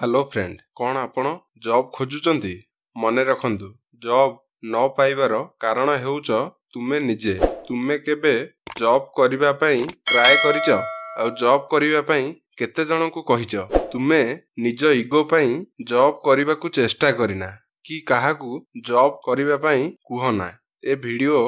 hello friend କ'ଣ ଆପଣ job ଖୋଜୁଛନ୍ତି ମନେ ରଖନ୍ତୁ ଜବ୍ ନ ପାଇବାର କାରଣ ହେଉଛ ତୁମେ ନିଜେ ତୁମେ କେବେ ଜବ୍ କରିବା ପାଇଁ ଟ୍ରାଏ କରିଛ ଆଉ ଜବ୍ କରିବା ପାଇଁ କେତେ ଜଣଙ୍କୁ କହିଛ ତୁମେ ନିଜ ଇଗୋ ପାଇଁ ଜବ୍ କରିବାକୁ ଚେଷ୍ଟା କରିନା କି କାହାକୁ ଜବ୍ କରିବା ପାଇଁ କୁହନା ଏ ଭିଡ଼ିଓ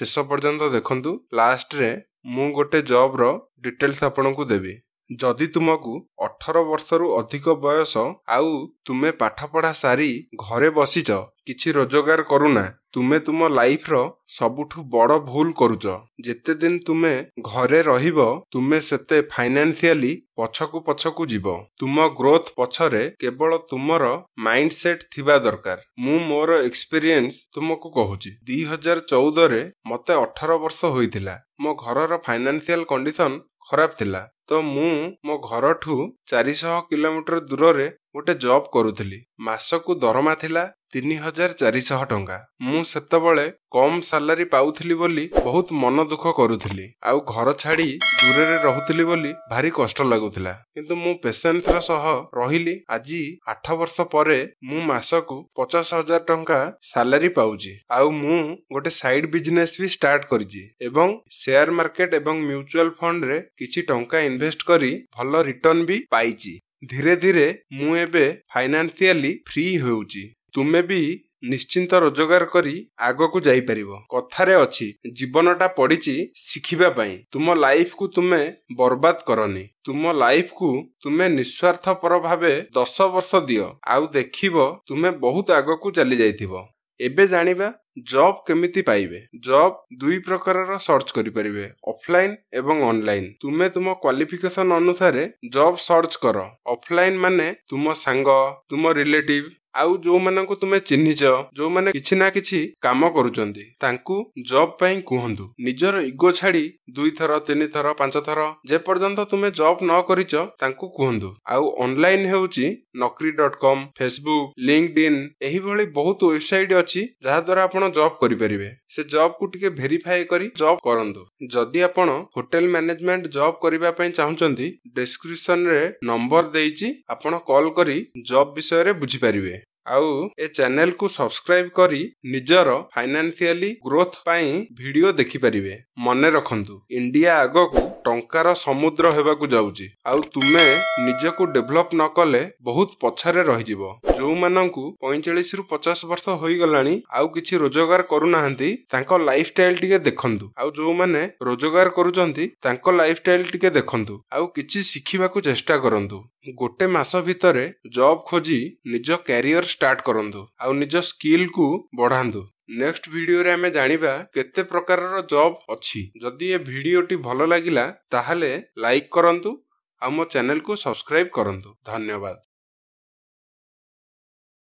ଶେଷ ପର୍ଯ୍ୟନ୍ତ ଦେଖନ୍ତୁ ଲାଷ୍ଟରେ ମୁଁ ଗୋଟେ ଜବ୍ର ଡିଟେଲ୍ସ ଆପଣଙ୍କୁ ଦେବି ଯଦି ତୁମକୁ ଅଠର ବର୍ଷରୁ ଅଧିକ ବୟସ ଆଉ ତୁମେ ପାଠପଢ଼ା ସାରି ଘରେ ବସିଛ କିଛି ରୋଜଗାର କରୁନା ତୁମେ ତୁମ ଲାଇଫ୍ର ସବୁଠୁ ବଡ଼ ଭୁଲ କରୁଛ ଯେତେଦିନ ତୁମେ ଘରେ ରହିବ ତୁମେ ସେତେ ଫାଇନାନ୍ସିଆଲି ପଛକୁ ପଛକୁ ଯିବ ତୁମ ଗ୍ରୋଥ ପଛରେ କେବଳ ତୁମର ମାଇଣ୍ଡ ସେଟ୍ ଥିବା ଦରକାର ମୁଁ ମୋର ଏକ୍ସପିରିଏନ୍ସ ତୁମକୁ କହୁଛି ଦୁଇ ହଜାର ଚଉଦରେ ମୋତେ ଅଠର ବର୍ଷ ହୋଇଥିଲା ମୋ ଘରର ଫାଇନାନ୍ସିଆଲ କଣ୍ଡିସନ୍ ଖରାପ ଥିଲା ତ ମୁଁ ମୋ ଘରଠୁ ଚାରିଶହ କିଲୋମିଟର ଦୂରରେ ଗୋଟେ ଜବ୍ କରୁଥିଲି ମାସକୁ ଦରମା ଥିଲା ତିନି ହଜାର ଚାରିଶହ ଟଙ୍କା ମୁଁ ସେତେବେଳେ କମ୍ ସାଲାରୀ ପାଉଥିଲି ବୋଲି ବହୁତ ମନ ଦୁଃଖ କରୁଥିଲି ଆଉ ଘର ଛାଡ଼ି ଦୂରରେ ରହୁଥିଲି ବୋଲି ଭାରି କଷ୍ଟ ଲାଗୁଥିଲା କିନ୍ତୁ ମୁଁ ପେସେଣ୍ଟର ସହ ରହିଲି ଆଜି ଆଠ ବର୍ଷ ପରେ ମୁଁ ମାସକୁ ପଚାଶ ହଜାର ଟଙ୍କା ସାଲାରୀ ପାଉଛି ଆଉ ମୁଁ ଗୋଟେ ସାଇଡ୍ ବିଜନେସ୍ ବି ଷ୍ଟାର୍ଟ କରିଛି ଏବଂ ସେୟାର ମାର୍କେଟ ଏବଂ ମ୍ୟୁଚୁଆଲ ଫଣ୍ଡରେ କିଛି ଟଙ୍କା ଇନଭେଷ୍ଟ କରି ଭଲ ରିଟର୍ଣ୍ଣ ବି ପାଇଛି ଧୀରେ ଧୀରେ ମୁଁ ଏବେ ଫାଇନାନ୍ସିଆଲି ଫ୍ରି ହେଉଛି ତୁମେ ବି ନିଶ୍ଚିନ୍ତ ରୋଜଗାର କରି ଆଗକୁ ଯାଇପାରିବ କଥାରେ ଅଛି ଜୀବନଟା ପଡ଼ିଛି ଶିଖିବା ପାଇଁ ତୁମ ଲାଇଫ୍କୁ ତୁମେ ବର୍ବାଦ କରନି ତୁମ ଲାଇଫକୁ ତୁମେ ନିଃସ୍ୱାର୍ଥପର ଭାବେ ଦଶ ବର୍ଷ ଦିଅ ଆଉ ଦେଖିବ ତୁମେ ବହୁତ ଆଗକୁ ଚାଲି ଯାଇଥିବ ଏବେ ଜାଣିବା ଜବ୍ କେମିତି ପାଇବେ ଜବ୍ ଦୁଇ ପ୍ରକାରର ସର୍ଚ୍ଚ କରିପାରିବେ ଅଫଲାଇନ୍ ଏବଂ ଅନଲାଇନ୍ ତୁମେ ତୁମ କ୍ୱାଲିଫିକେସନ ଅନୁସାରେ ଜବ୍ ସର୍ଚ୍ଚ କର ଅଫଲାଇନ୍ ମାନେ ତୁମ ସାଙ୍ଗ ତୁମ ରିଲେଟିଭ୍ ଆଉ ଯେଉଁମାନଙ୍କୁ ତୁମେ ଚିହ୍ନିଛ ଯେଉଁମାନେ କିଛି ନା କିଛି କାମ କରୁଛନ୍ତି ତାଙ୍କୁ ଜବ୍ ପାଇଁ କୁହନ୍ତୁ ନିଜର ଇଗୋ ଛାଡି ଦୁଇଥର ତିନିଥର ପାଞ୍ଚଥର ଯେପର୍ଯ୍ୟନ୍ତ ତୁମେ ଜବ୍ ନ କରିଛ ତାଙ୍କୁ କୁହନ୍ତୁ ଆଉ ଅନଲାଇନ୍ ହେଉଛି Naukri dot com Facebook LinkedIn ଏହିଭଳି ବହୁତ ୱେବସାଇଟ୍ ଅଛି ଯାହାଦ୍ୱାରା ଆପଣ ଜବ୍ କରିପାରିବେ ସେ ଜବ୍କୁ ଟିକେ ଭେରିଫାଏ କରି ଜବ୍ କରନ୍ତୁ ଯଦି ଆପଣ ହୋଟେଲ ମ୍ୟାନେଜମେଣ୍ଟ ଜବ୍ କରିବା ପାଇଁ ଚାହୁଁଛନ୍ତି ଡେସ୍କ୍ରିପସନ୍ରେ ନମ୍ବର ଦେଇଛି ଆପଣ କଲ୍ କରି ଜବ୍ ବିଷୟରେ ବୁଝିପାରିବେ ଆଉ ଏ ଚ୍ୟାନେଲକୁ ସବସ୍କ୍ରାଇବ କରି ନିଜର ଫାଇନାନ୍ସିଆଲି ଗ୍ରୋଥ ପାଇଁ ଭିଡିଓ ଦେଖିପାରିବେ ମନେ ରଖନ୍ତୁ ଇଣ୍ଡିଆ ଆଗକୁ ଟଙ୍କାର ସମୁଦ୍ର ହେବାକୁ ଯାଉଛି ଆଉ ତୁମେ ନିଜକୁ ଡେଭଲପ ନ କଲେ ବହୁତ ପଛରେ ରହିଯିବ ଯେଉଁମାନଙ୍କୁ ପଇଁଚାଳିଶରୁ ପଚାଶ ବର୍ଷ ହୋଇଗଲାଣି ଆଉ କିଛି ରୋଜଗାର କରୁନାହାନ୍ତି ତାଙ୍କ ଲାଇଫ ଷ୍ଟାଇଲ ଟିକେ ଦେଖନ୍ତୁ ଆଉ ଯେଉଁମାନେ ରୋଜଗାର କରୁଛନ୍ତି ତାଙ୍କ ଲାଇଫ ଷ୍ଟାଇଲ ଟିକେ ଦେଖନ୍ତୁ ଆଉ କିଛି ଶିଖିବାକୁ ଚେଷ୍ଟା କରନ୍ତୁ ଗୋଟେ ମାସ ଭିତରେ ଜବ୍ ଖୋଜି ନିଜ କ୍ୟାରିୟର ଷ୍ଟାର୍ଟ କରନ୍ତୁ ଆଉ ନିଜ ସ୍କିଲକୁ ବଢ଼ାନ୍ତୁ ନେକ୍ସଟ ଭିଡିଓରେ ଆମେ ଜାଣିବା କେତେ ପ୍ରକାରର ଜବ୍ ଅଛି ଯଦି ଏ ଭିଡିଓଟି ଭଲ ଲାଗିଲା ତାହେଲେ ଲାଇକ୍ କରନ୍ତୁ ଆଉ ମୋ ଚ୍ୟାନେଲକୁ ସବସ୍କ୍ରାଇବ୍ କରନ୍ତୁ ଧନ୍ୟବାଦ